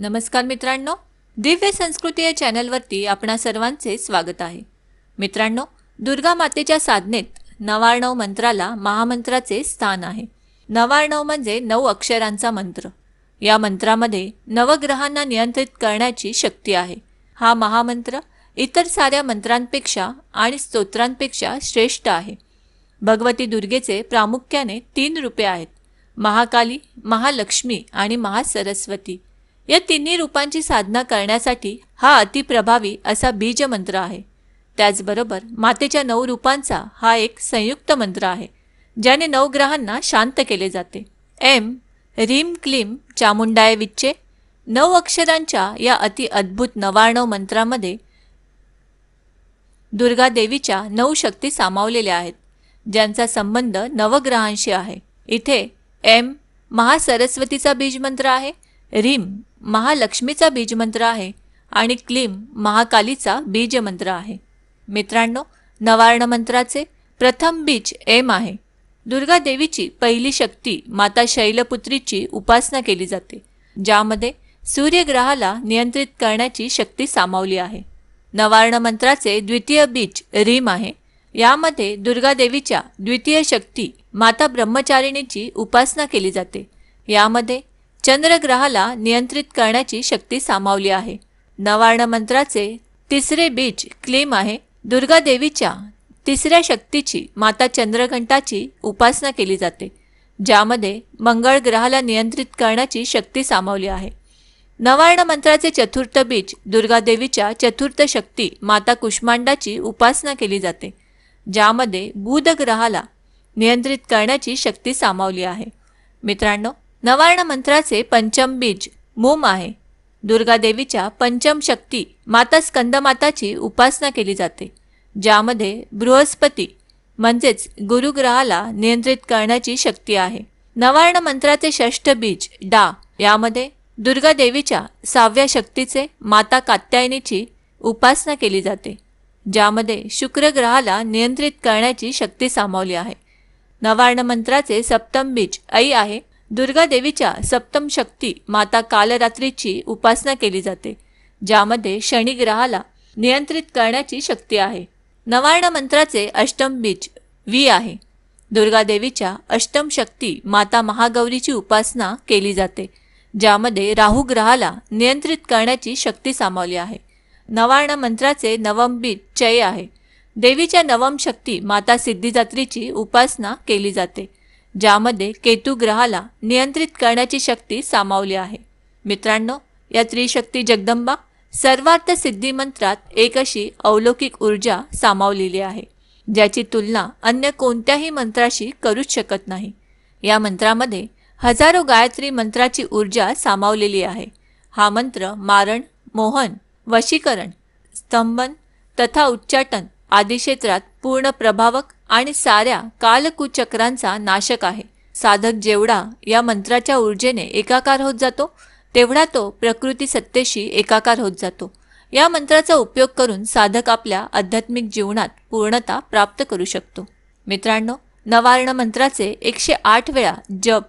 नमस्कार मित्रांनो दिव्य संस्कृती या चॅनलवरती आपणा सर्वांचे स्वागत आहे मित्रांनो दुर्गा मातेच्या साधनेत नवार्णव मंत्राला महामंत्राचे स्थान आहे नवार्णव म्हणजे नऊ अक्षरांचा मंत्र या मंत्रामध्ये नवग्रहांना नियंत्रित करण्याची शक्ती आहे हा महामंत्र इतर साऱ्या मंत्रांपेक्षा आणि स्तोत्रांपेक्षा श्रेष्ठ आहे भगवती दुर्गेचे प्रामुख्याने तीन रूपे आहेत महाकाली महालक्ष्मी आणि महासरस्वती या तिन्ही रूपांची साधना करण्यासाठी हा अतिप्रभावी असा बीज मंत्र आहे त्याचबरोबर मातेच्या नऊ रूपांचा हा एक संयुक्त मंत्र आहे ज्याने नऊ ग्रहांना शांत केले जाते एम रिम क्लिम चामुंडाय विच्चे नऊ अक्षरांच्या या अति अद्भुत नवाणव मंत्रामध्ये दुर्गा देवीच्या नऊ शक्ती सामावलेल्या आहेत ज्यांचा संबंध नवग्रहांशी आहे इथे एम महासरस्वतीचा मंत्र आहे रिम महालक्ष्मीचा बीजमंत्र आहे आणि क्लीम महाकालीचा बीजमंत्र आहे मित्रांनो नवारण मंत्राचे प्रथम बीज एम आहे दुर्गा देवीची पहिली शक्ती माता शैलपुत्रीची उपासना केली जाते ज्यामध्ये सूर्यग्रहाला नियंत्रित करण्याची शक्ती सामावली आहे नवारण मंत्राचे द्वितीय बीज रीम आहे यामध्ये दुर्गा देवीच्या द्वितीय शक्ती माता ब्रह्मचारिणीची उपासना केली जाते यामध्ये चंद्रग्रहाला नियंत्रित करण्याची शक्ती सामावली आहे नवार्ण मंत्राचे तिसरे बीज क्लेम आहे दुर्गा देवीच्या तिसऱ्या शक्तीची माता चंद्रघंटाची उपासना केली जाते ज्यामध्ये मंगळ ग्रहाला नियंत्रित करण्याची शक्ती सामावली आहे नवार्ण मंत्राचे चतुर्थ बीज दुर्गादेवीच्या चतुर्थ शक्ती माता कुष्मांडाची उपासना केली जाते ज्यामध्ये बुध ग्रहाला नियंत्रित करण्याची शक्ती सामावली आहे मित्रांनो नवार्ण मंत्राचे पंचम बीज मोम आहे दुर्गादेवीच्या पंचम शक्ती माता स्कंदमाताची उपासना केली जाते ज्यामध्ये बृहस्पती म्हणजेच गुरुग्रहाला नियंत्रित करण्याची शक्ती आहे नवार्ण मंत्राचे षष्ठ बीज डा यामध्ये दुर्गा देवीच्या सहाव्या शक्तीचे माता कात्यायनीची उपासना केली जाते ज्यामध्ये शुक्रग्रहाला नियंत्रित करण्याची शक्ती सामावली आहे नवार्ण मंत्राचे सप्तम बीज ऐ आहे दुर्गा देवीच्या सप्तम शक्ती माता कालरात्रीची उपासना केली जाते ज्यामध्ये शनिग्रहाला नियंत्रित करण्याची शक्ती आहे नवार्ण मंत्राचे अष्टम बीज वी आहे दुर्गा देवीच्या अष्टम शक्ती माता महागौरीची उपासना केली जाते ज्यामध्ये राहू ग्रहाला नियंत्रित करण्याची शक्ती सामावली आहे नवार्ण मंत्राचे नवम बीज चय आहे देवीच्या नवम शक्ती माता सिद्धिदात्रीची उपासना केली जाते ज्यामध्ये केतू ग्रहाला नियंत्रित करण्याची शक्ती सामावली आहे मित्रांनो या त्रिशक्ती जगदंबा सर्वार्थ सिद्धी मंत्रात एक अशी अवलौकिक ऊर्जा सामावलेली आहे ज्याची तुलना अन्य कोणत्याही मंत्राशी करूच शकत नाही या मंत्रामध्ये हजारो गायत्री मंत्राची ऊर्जा सामावलेली आहे हा मंत्र मारण मोहन वशीकरण स्तंभन तथा उच्चाटन आदी क्षेत्रात पूर्ण प्रभावक आणि साऱ्या कालकुचक्रांचा नाशक आहे साधक जेवढा या मंत्राच्या ऊर्जेने एकाकार होत जातो तेवढा तो प्रकृती सत्तेशी एकाकार होत जातो या मंत्राचा उपयोग करून साधक आपल्या आध्यात्मिक जीवनात पूर्णता प्राप्त करू शकतो मित्रांनो नवार्ण मंत्राचे एकशे आठ वेळा जप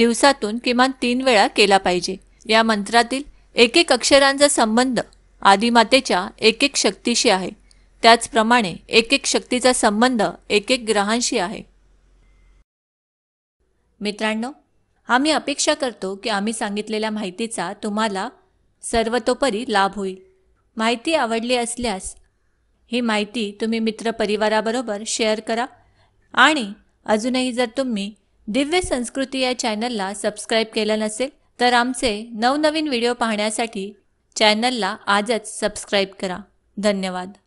दिवसातून किमान तीन वेळा केला पाहिजे या मंत्रातील एक एक अक्षरांचा संबंध आदिमातेच्या एक एक शक्तीशी आहे त्याचप्रमाणे एक एक शक्तीचा संबंध एक एक ग्रहांशी आहे मित्रांनो आम्ही अपेक्षा करतो की आम्ही सांगितलेल्या माहितीचा तुम्हाला सर्वतोपरी लाभ होईल माहिती आवडली असल्यास ही माहिती तुम्ही मित्रपरिवाराबरोबर शेअर करा आणि अजूनही जर तुम्ही दिव्य संस्कृती या चॅनलला सबस्क्राईब केलं नसेल तर आमचे नवनवीन व्हिडिओ पाहण्यासाठी चॅनलला आजच सबस्क्राईब करा धन्यवाद